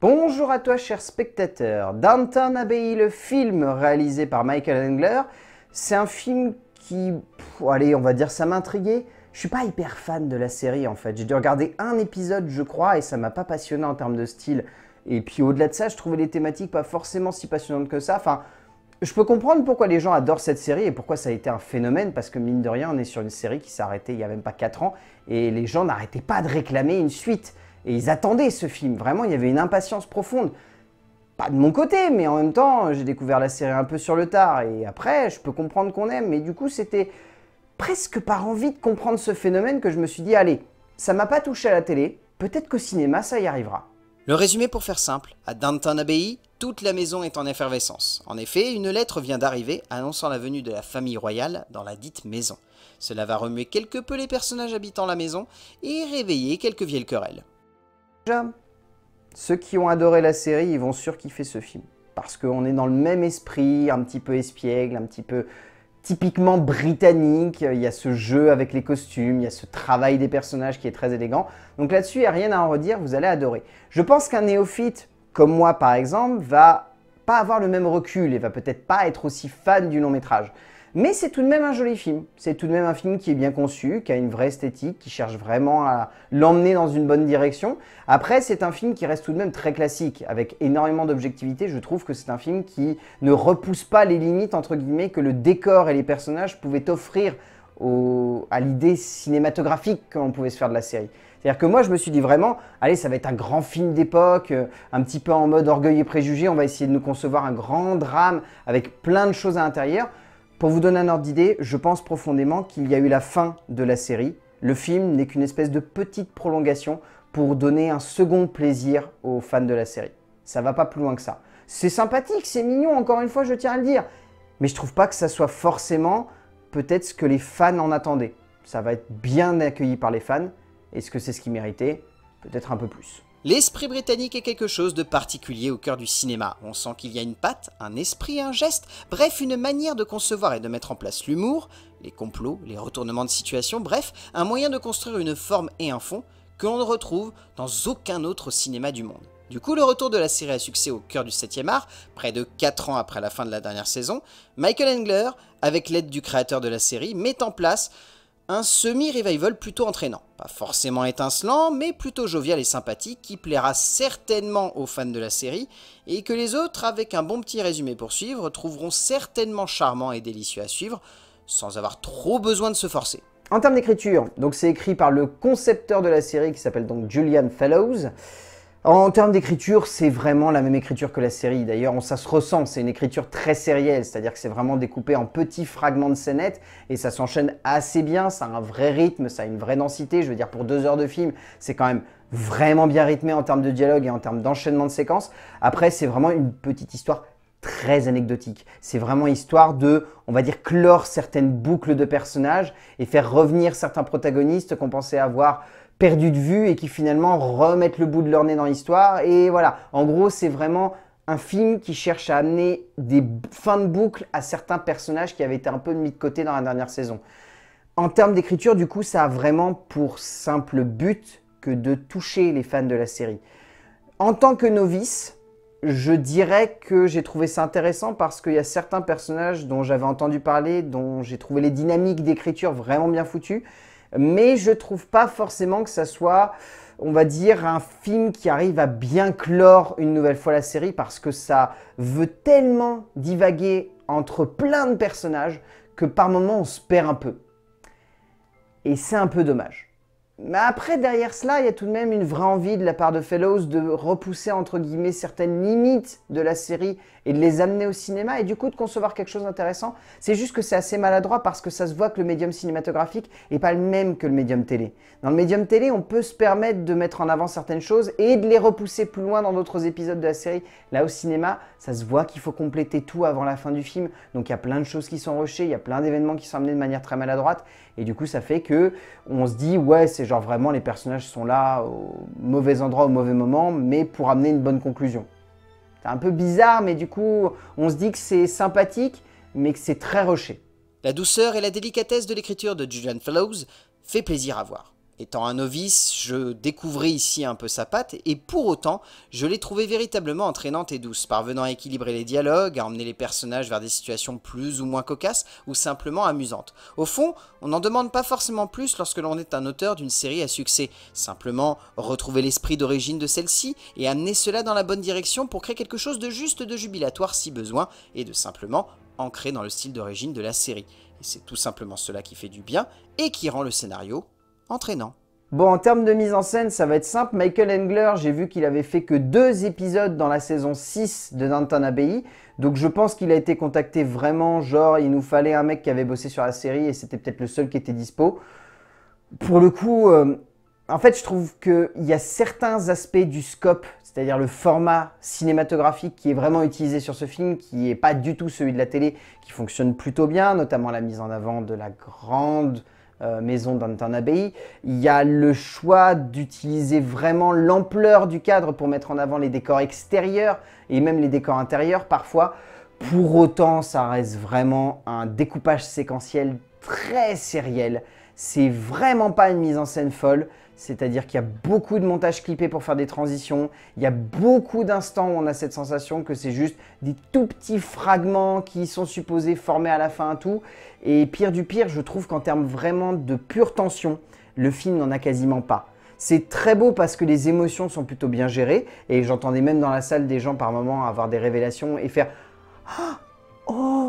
Bonjour à toi chers spectateurs, Danton Abbey, le film réalisé par Michael Engler, c'est un film qui, allez on va dire ça m'intriguait, je suis pas hyper fan de la série en fait, j'ai dû regarder un épisode je crois et ça m'a pas passionné en termes de style, et puis au-delà de ça je trouvais les thématiques pas forcément si passionnantes que ça, enfin je peux comprendre pourquoi les gens adorent cette série et pourquoi ça a été un phénomène, parce que mine de rien on est sur une série qui s'est arrêtée il y a même pas 4 ans, et les gens n'arrêtaient pas de réclamer une suite et ils attendaient ce film, vraiment, il y avait une impatience profonde. Pas de mon côté, mais en même temps, j'ai découvert la série un peu sur le tard, et après, je peux comprendre qu'on aime, mais du coup, c'était presque par envie de comprendre ce phénomène que je me suis dit, allez, ça m'a pas touché à la télé, peut-être qu'au cinéma, ça y arrivera. Le résumé pour faire simple, à Danton Abbey, toute la maison est en effervescence. En effet, une lettre vient d'arriver annonçant la venue de la famille royale dans la dite maison. Cela va remuer quelque peu les personnages habitant la maison et réveiller quelques vieilles querelles. Déjà, ceux qui ont adoré la série, ils vont surkiffer ce film. Parce qu'on est dans le même esprit, un petit peu espiègle, un petit peu typiquement britannique. Il y a ce jeu avec les costumes, il y a ce travail des personnages qui est très élégant. Donc là-dessus, il n'y a rien à en redire, vous allez adorer. Je pense qu'un néophyte, comme moi par exemple, va pas avoir le même recul et va peut-être pas être aussi fan du long métrage. Mais c'est tout de même un joli film. C'est tout de même un film qui est bien conçu, qui a une vraie esthétique, qui cherche vraiment à l'emmener dans une bonne direction. Après, c'est un film qui reste tout de même très classique, avec énormément d'objectivité. Je trouve que c'est un film qui ne repousse pas les limites, entre guillemets, que le décor et les personnages pouvaient offrir à l'idée cinématographique que l'on pouvait se faire de la série. C'est-à-dire que moi, je me suis dit vraiment, allez, ça va être un grand film d'époque, euh, un petit peu en mode orgueil et préjugé, on va essayer de nous concevoir un grand drame avec plein de choses à l'intérieur. Pour vous donner un ordre d'idée, je pense profondément qu'il y a eu la fin de la série. Le film n'est qu'une espèce de petite prolongation pour donner un second plaisir aux fans de la série. Ça va pas plus loin que ça. C'est sympathique, c'est mignon, encore une fois, je tiens à le dire. Mais je trouve pas que ça soit forcément peut-être ce que les fans en attendaient. Ça va être bien accueilli par les fans. Est-ce que c'est ce qui méritait Peut-être un peu plus. L'esprit britannique est quelque chose de particulier au cœur du cinéma. On sent qu'il y a une patte, un esprit, un geste, bref, une manière de concevoir et de mettre en place l'humour, les complots, les retournements de situation, bref, un moyen de construire une forme et un fond que l'on ne retrouve dans aucun autre cinéma du monde. Du coup, le retour de la série à succès au cœur du 7ème art, près de 4 ans après la fin de la dernière saison, Michael Engler, avec l'aide du créateur de la série, met en place un semi-revival plutôt entraînant. Pas forcément étincelant, mais plutôt jovial et sympathique, qui plaira certainement aux fans de la série, et que les autres, avec un bon petit résumé pour suivre, trouveront certainement charmant et délicieux à suivre, sans avoir trop besoin de se forcer. En termes d'écriture, donc c'est écrit par le concepteur de la série qui s'appelle donc Julian Fellows. En termes d'écriture, c'est vraiment la même écriture que la série. D'ailleurs, ça se ressent, c'est une écriture très sérielle, c'est-à-dire que c'est vraiment découpé en petits fragments de scénettes et ça s'enchaîne assez bien, ça a un vrai rythme, ça a une vraie densité. Je veux dire, pour deux heures de film, c'est quand même vraiment bien rythmé en termes de dialogue et en termes d'enchaînement de séquences. Après, c'est vraiment une petite histoire très anecdotique. C'est vraiment histoire de, on va dire, clore certaines boucles de personnages et faire revenir certains protagonistes qu'on pensait avoir perdu de vue et qui finalement remettent le bout de leur nez dans l'histoire. Et voilà, en gros, c'est vraiment un film qui cherche à amener des fins de boucle à certains personnages qui avaient été un peu mis de côté dans la dernière saison. En termes d'écriture, du coup, ça a vraiment pour simple but que de toucher les fans de la série. En tant que novice, je dirais que j'ai trouvé ça intéressant parce qu'il y a certains personnages dont j'avais entendu parler, dont j'ai trouvé les dynamiques d'écriture vraiment bien foutues mais je trouve pas forcément que ça soit, on va dire, un film qui arrive à bien clore une nouvelle fois la série parce que ça veut tellement divaguer entre plein de personnages que par moments on se perd un peu. Et c'est un peu dommage. Mais après, derrière cela, il y a tout de même une vraie envie de la part de Fellows de repousser, entre guillemets, certaines limites de la série et de les amener au cinéma et du coup de concevoir quelque chose d'intéressant. C'est juste que c'est assez maladroit parce que ça se voit que le médium cinématographique n'est pas le même que le médium télé. Dans le médium télé, on peut se permettre de mettre en avant certaines choses et de les repousser plus loin dans d'autres épisodes de la série. Là, au cinéma, ça se voit qu'il faut compléter tout avant la fin du film. Donc il y a plein de choses qui sont rushées, il y a plein d'événements qui sont amenés de manière très maladroite. Et du coup, ça fait que on se dit, ouais, c'est genre vraiment les personnages sont là au mauvais endroit, au mauvais moment, mais pour amener une bonne conclusion. C'est un peu bizarre, mais du coup, on se dit que c'est sympathique, mais que c'est très rushé. La douceur et la délicatesse de l'écriture de Julian Fellows fait plaisir à voir. Étant un novice, je découvrais ici un peu sa patte, et pour autant, je l'ai trouvée véritablement entraînante et douce, parvenant à équilibrer les dialogues, à emmener les personnages vers des situations plus ou moins cocasses, ou simplement amusantes. Au fond, on n'en demande pas forcément plus lorsque l'on est un auteur d'une série à succès, simplement retrouver l'esprit d'origine de celle-ci, et amener cela dans la bonne direction pour créer quelque chose de juste de jubilatoire si besoin, et de simplement ancrer dans le style d'origine de la série. Et c'est tout simplement cela qui fait du bien, et qui rend le scénario entraînant. Bon, en termes de mise en scène, ça va être simple. Michael Engler, j'ai vu qu'il avait fait que deux épisodes dans la saison 6 de Downton Abbey. Donc je pense qu'il a été contacté vraiment, genre il nous fallait un mec qui avait bossé sur la série et c'était peut-être le seul qui était dispo. Pour le coup, euh, en fait je trouve qu'il y a certains aspects du scope, c'est-à-dire le format cinématographique qui est vraiment utilisé sur ce film, qui n'est pas du tout celui de la télé, qui fonctionne plutôt bien, notamment la mise en avant de la grande euh, maison d'Anton Abbey. Il y a le choix d'utiliser vraiment l'ampleur du cadre pour mettre en avant les décors extérieurs et même les décors intérieurs parfois. Pour autant, ça reste vraiment un découpage séquentiel très sériel. C'est vraiment pas une mise en scène folle. C'est-à-dire qu'il y a beaucoup de montages clippés pour faire des transitions. Il y a beaucoup d'instants où on a cette sensation que c'est juste des tout petits fragments qui sont supposés former à la fin un tout. Et pire du pire, je trouve qu'en termes vraiment de pure tension, le film n'en a quasiment pas. C'est très beau parce que les émotions sont plutôt bien gérées. Et j'entendais même dans la salle des gens par moments avoir des révélations et faire ah, Oh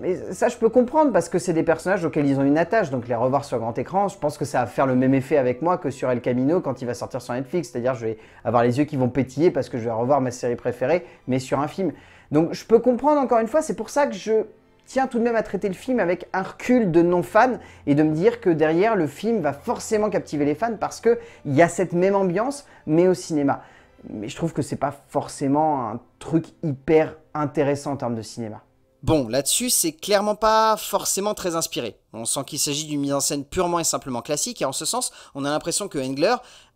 mais ça, je peux comprendre parce que c'est des personnages auxquels ils ont une attache. Donc les revoir sur grand écran, je pense que ça va faire le même effet avec moi que sur El Camino quand il va sortir sur Netflix. C'est-à-dire, je vais avoir les yeux qui vont pétiller parce que je vais revoir ma série préférée, mais sur un film. Donc je peux comprendre encore une fois. C'est pour ça que je tiens tout de même à traiter le film avec un recul de non-fan et de me dire que derrière, le film va forcément captiver les fans parce qu'il y a cette même ambiance, mais au cinéma. Mais je trouve que c'est pas forcément un truc hyper intéressant en termes de cinéma. Bon, là-dessus, c'est clairement pas forcément très inspiré. On sent qu'il s'agit d'une mise en scène purement et simplement classique, et en ce sens, on a l'impression que Engler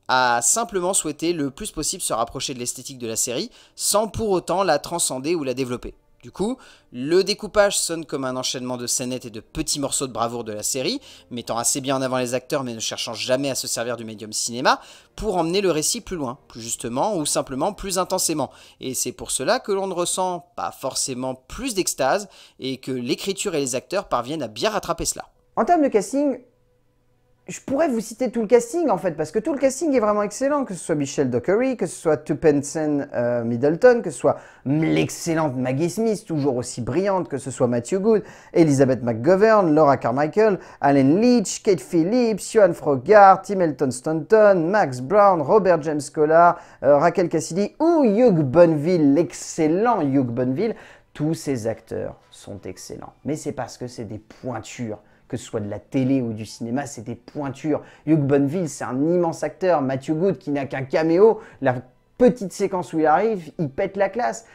a simplement souhaité le plus possible se rapprocher de l'esthétique de la série, sans pour autant la transcender ou la développer. Du coup, le découpage sonne comme un enchaînement de scénettes et de petits morceaux de bravoure de la série, mettant assez bien en avant les acteurs mais ne cherchant jamais à se servir du médium cinéma pour emmener le récit plus loin, plus justement ou simplement plus intensément. Et c'est pour cela que l'on ne ressent pas forcément plus d'extase et que l'écriture et les acteurs parviennent à bien rattraper cela. En termes de casting, je pourrais vous citer tout le casting en fait, parce que tout le casting est vraiment excellent, que ce soit Michelle Dockery, que ce soit Tupensen euh, Middleton, que ce soit l'excellente Maggie Smith, toujours aussi brillante, que ce soit Matthew Good, Elizabeth McGovern, Laura Carmichael, Alan Leach, Kate Phillips, Johan Frogart, Tim Elton Stanton, Max Brown, Robert James Collar, euh, Raquel Cassidy ou Hugh Bonneville, l'excellent Hugh Bonneville. Tous ces acteurs sont excellents, mais c'est parce que c'est des pointures que ce soit de la télé ou du cinéma, c'est des pointures. Hugh Bonneville, c'est un immense acteur. Matthew Good, qui n'a qu'un caméo, la petite séquence où il arrive, il pète la classe.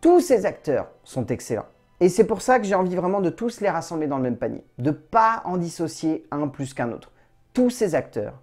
Tous ces acteurs sont excellents. Et c'est pour ça que j'ai envie vraiment de tous les rassembler dans le même panier, de pas en dissocier un plus qu'un autre. Tous ces acteurs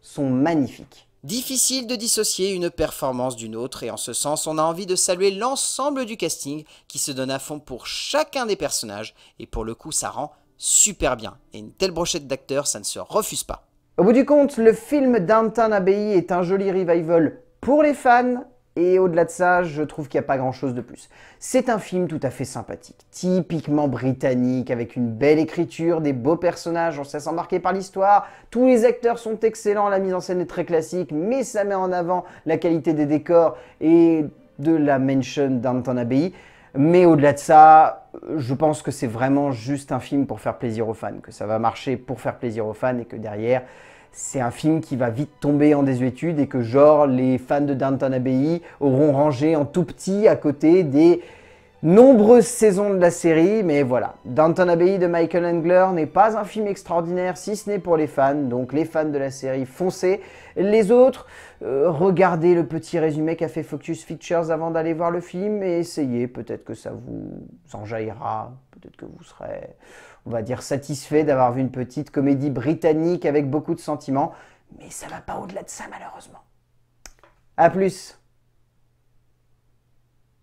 sont magnifiques. Difficile de dissocier une performance d'une autre et en ce sens on a envie de saluer l'ensemble du casting qui se donne à fond pour chacun des personnages et pour le coup ça rend super bien. Et une telle brochette d'acteurs, ça ne se refuse pas. Au bout du compte, le film Downton Abbey est un joli revival pour les fans, et au-delà de ça, je trouve qu'il n'y a pas grand-chose de plus. C'est un film tout à fait sympathique, typiquement britannique, avec une belle écriture, des beaux personnages, on sait s'embarquer par l'histoire, tous les acteurs sont excellents, la mise en scène est très classique, mais ça met en avant la qualité des décors et de la mention d'Anton Abbey. Mais au-delà de ça, je pense que c'est vraiment juste un film pour faire plaisir aux fans, que ça va marcher pour faire plaisir aux fans et que derrière, c'est un film qui va vite tomber en désuétude et que genre les fans de Downton Abbey auront rangé en tout petit à côté des nombreuses saisons de la série, mais voilà. Danton Abbey de Michael Angler n'est pas un film extraordinaire si ce n'est pour les fans, donc les fans de la série foncez. Les autres, euh, regardez le petit résumé qu'a fait Focus Features avant d'aller voir le film et essayez, peut-être que ça vous enjaillera, peut-être que vous serez, on va dire, satisfait d'avoir vu une petite comédie britannique avec beaucoup de sentiments, mais ça va pas au-delà de ça malheureusement. A plus